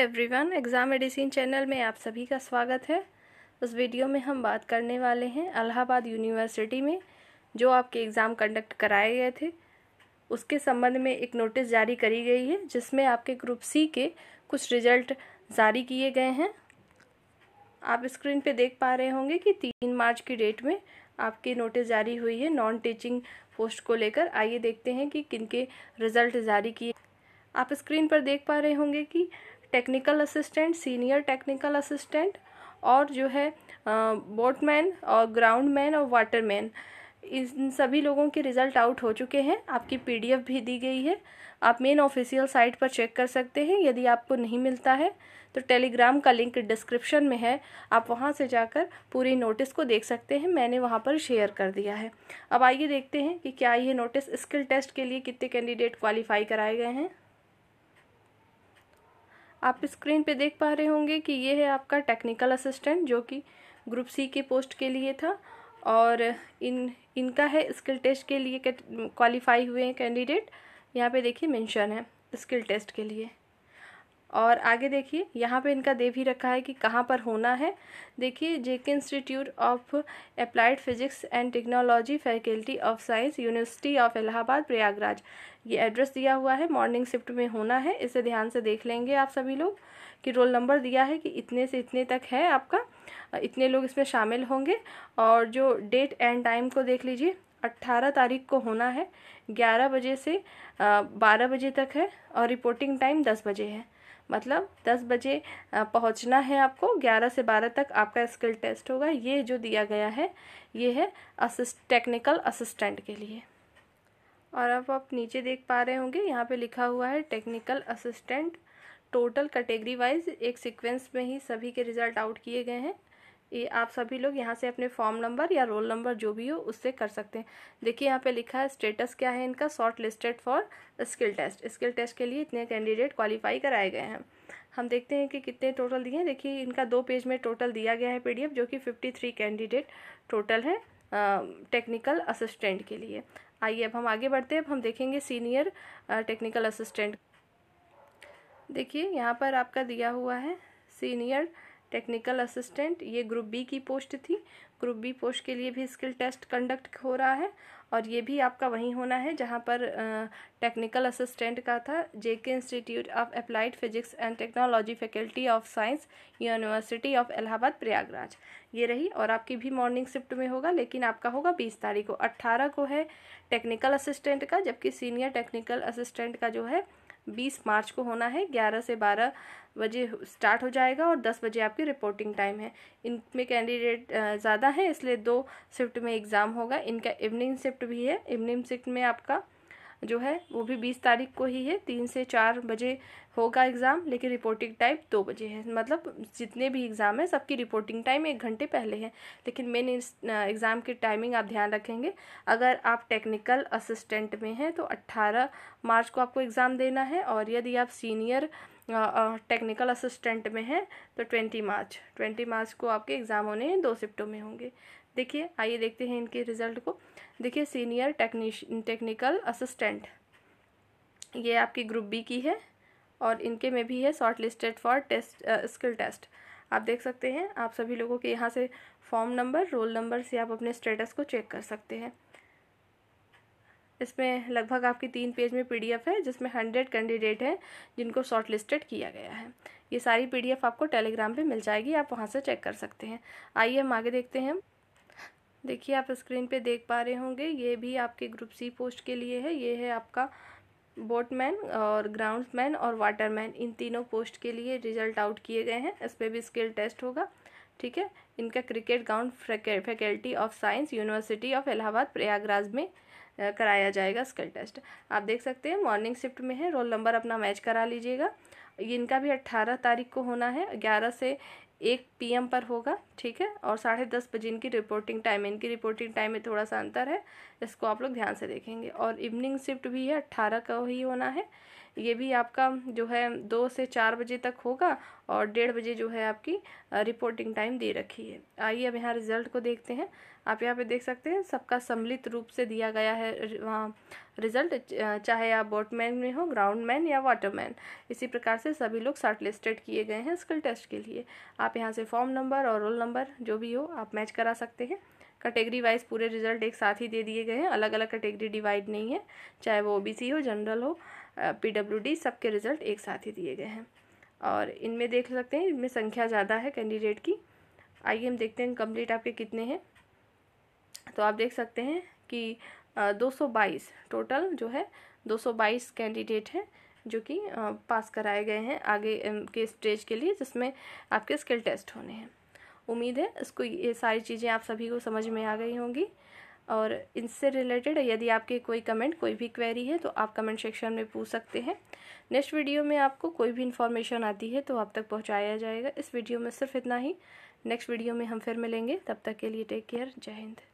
everyone exam medicine channel में आप सभी का स्वागत है उस वीडियो में हम बात करने वाले हैं अलाहाबाद यूनिवर्सिटी में जो आपके एग्ज़ाम कंडक्ट कराए गए थे उसके संबंध में एक नोटिस जारी करी गई है जिसमें आपके ग्रुप सी के कुछ रिजल्ट जारी किए गए हैं आप स्क्रीन पे देख पा रहे होंगे कि तीन मार्च की डेट में आपकी नोटिस जारी हुई है नॉन टीचिंग पोस्ट को लेकर आइए देखते हैं कि किन के रिज़ल्ट जारी किए आप स्क्रीन पर देख पा रहे होंगे कि technical assistant senior technical assistant और जो है बोटमैन और ग्राउंड मैन और वाटर मैन इन सभी लोगों के रिज़ल्ट आउट हो चुके हैं आपकी पीडीएफ भी दी गई है आप मेन ऑफिशियल साइट पर चेक कर सकते हैं यदि आपको नहीं मिलता है तो टेलीग्राम का लिंक डिस्क्रिप्शन में है आप वहाँ से जाकर पूरी नोटिस को देख सकते हैं मैंने वहाँ पर शेयर कर दिया है अब आइए देखते हैं कि क्या ये नोटिस स्किल टेस्ट के लिए कितने कैंडिडेट क्वालिफाई कराए गए हैं आप स्क्रीन पे देख पा रहे होंगे कि ये है आपका टेक्निकल असिस्टेंट जो कि ग्रुप सी के पोस्ट के लिए था और इन इनका है स्किल टेस्ट के लिए क्वालिफाई हुए हैं कैंडिडेट यहाँ पे देखिए मेंशन है स्किल टेस्ट के लिए और आगे देखिए यहाँ पे इनका दे भी रखा है कि कहाँ पर होना है देखिए JK institute of applied physics and technology faculty of science university of Allahabad Prayagraj ये एड्रेस दिया हुआ है मॉर्निंग शिफ्ट में होना है इसे ध्यान से देख लेंगे आप सभी लोग कि रोल नंबर दिया है कि इतने से इतने तक है आपका इतने लोग इसमें शामिल होंगे और जो डेट एंड टाइम को देख लीजिए अट्ठारह तारीख को होना है ग्यारह बजे से बारह बजे तक है और रिपोर्टिंग टाइम दस बजे है मतलब दस बजे पहुंचना है आपको ग्यारह से बारह तक आपका स्किल टेस्ट होगा ये जो दिया गया है ये है असिस्ट टेक्निकल असिस्टेंट के लिए और अब आप नीचे देख पा रहे होंगे यहाँ पे लिखा हुआ है technical assistant total category wise एक सीक्वेंस में ही सभी के रिज़ल्ट आउट किए गए हैं ये आप सभी लोग यहाँ से अपने फॉर्म नंबर या रोल नंबर जो भी हो उससे कर सकते हैं देखिए यहाँ पे लिखा है स्टेटस क्या है इनका shortlisted for skill test skill test के लिए इतने कैंडिडेट क्वालिफाई कराए गए हैं हम देखते हैं कि कितने टोटल दिए हैं देखिए इनका दो पेज में टोटल दिया गया है पी जो कि फिफ्टी थ्री कैंडिडेट टोटल है टेक्निकल असिस्टेंट के लिए आइए अब हम आगे बढ़ते हैं अब हम देखेंगे सीनियर टेक्निकल असिस्टेंट देखिए यहाँ पर आपका दिया हुआ है सीनियर टेक्निकल असिस्टेंट ये ग्रुप बी की पोस्ट थी ग्रुप बी पोस्ट के लिए भी स्किल टेस्ट कंडक्ट हो रहा है और ये भी आपका वहीं होना है जहाँ पर टेक्निकल असिस्टेंट का था JK institute of applied physics and technology faculty of science university of Allahabad Prayagraj ये रही और आपकी भी मॉर्निंग शिफ्ट में होगा लेकिन आपका होगा बीस तारीख को अट्ठारह को है टेक्निकल असिस्टेंट का जबकि सीनियर टेक्निकल असिस्टेंट का जो है बीस मार्च को होना है ग्यारह से बारह बजे स्टार्ट हो जाएगा और दस बजे आपकी रिपोर्टिंग टाइम है इनमें कैंडिडेट ज़्यादा हैं इसलिए दो शिफ्ट में एग्ज़ाम होगा इनका इवनिंग शिफ्ट भी है इवनिंग शिफ्ट में आपका जो है वो भी बीस तारीख को ही है तीन से चार बजे होगा एग्ज़ाम लेकिन रिपोर्टिंग टाइम दो बजे है मतलब जितने भी एग्ज़ाम है सबकी रिपोर्टिंग टाइम एक घंटे पहले है लेकिन मेन एग्ज़ाम की टाइमिंग आप ध्यान रखेंगे अगर आप टेक्निकल असिस्टेंट में हैं तो अट्ठारह मार्च को आपको एग्ज़ाम देना है और यदि आप सीनियर टेक्निकल असिस्टेंट में हैं तो ट्वेंटी मार्च ट्वेंटी मार्च को आपके एग्ज़ाम होने हैं दो शिफ्टों में होंगे देखिए आइए देखते हैं इनके रिजल्ट को देखिए सीनियर टेक्नी टेक्निकल असिस्टेंट ये आपकी ग्रुप बी की है और इनके में भी है shortlisted for test skill test आप देख सकते हैं आप सभी लोगों के यहाँ से फॉर्म नंबर रोल नंबर से आप अपने स्टेटस को चेक कर सकते हैं इसमें लगभग आपकी तीन पेज में पीडीएफ है जिसमें हंड्रेड कैंडिडेट हैं जिनको शॉर्ट लिस्टेड किया गया है ये सारी पीडीएफ आपको टेलीग्राम पे मिल जाएगी आप वहाँ से चेक कर सकते हैं आइए हम आगे देखते हैं देखिए आप स्क्रीन पे देख पा रहे होंगे ये भी आपके ग्रुप सी पोस्ट के लिए है ये है आपका बोटमैन और ग्राउंडमैन और वाटरमैन इन तीनों पोस्ट के लिए रिजल्ट आउट किए गए हैं इस पर भी स्किल टेस्ट होगा ठीक है इनका cricket ground faculty of science university of Allahabad Prayagraj में कराया जाएगा स्किल टेस्ट आप देख सकते हैं मॉर्निंग शिफ्ट में है रोल नंबर अपना मैच करा लीजिएगा इनका भी अट्ठारह तारीख को होना है ग्यारह से एक पीएम पर होगा ठीक है और साढ़े दस बजे इनकी रिपोर्टिंग टाइम इनकी रिपोर्टिंग टाइम में थोड़ा सा अंतर है इसको आप लोग ध्यान से देखेंगे और इवनिंग शिफ्ट भी है अट्ठारह का ही होना है ये भी आपका जो है दो से चार बजे तक होगा और डेढ़ बजे जो है आपकी रिपोर्टिंग टाइम दे रखी है आइए अब यहाँ रिजल्ट को देखते हैं आप यहाँ पे देख सकते हैं सबका सम्मिलित रूप से दिया गया है रिजल्ट चाहे आप बोटमैन में हो ग्राउंड मैन या वाटरमैन इसी प्रकार से सभी लोग शार्ट लिस्टेड किए गए हैं स्किल टेस्ट के लिए आप यहाँ से फॉर्म नंबर और रोल नंबर जो भी हो आप मैच करा सकते हैं कैटेगरी वाइज पूरे रिजल्ट एक साथ ही दे दिए गए हैं अलग अलग कैटेगरी डिवाइड नहीं है चाहे वो ओबीसी हो जनरल हो पीडब्ल्यूडी सबके रिज़ल्ट एक साथ ही दिए गए हैं और इनमें देख सकते हैं इनमें संख्या ज़्यादा है कैंडिडेट की आइए हम देखते हैं कंप्लीट आपके कितने हैं तो आप देख सकते हैं कि दो सौ बाईस टोटल जो है दो सौ बाईस कैंडिडेट हैं जो कि पास कराए गए हैं आगे के स्टेज के लिए जिसमें आपके स्किल टेस्ट होने हैं उम्मीद है इसको ये सारी चीज़ें आप सभी को समझ में आ गई होंगी और इनसे रिलेटेड यदि आपकी कोई कमेंट कोई भी क्वेरी है तो आप कमेंट सेक्शन में पूछ सकते हैं नेक्स्ट वीडियो में आपको कोई भी इन्फॉर्मेशन आती है तो आप तक पहुँचाया जाएगा इस वीडियो में सिर्फ इतना ही नेक्स्ट वीडियो में हम फिर मिलेंगे तब तक के लिए टेक केयर जय हिंद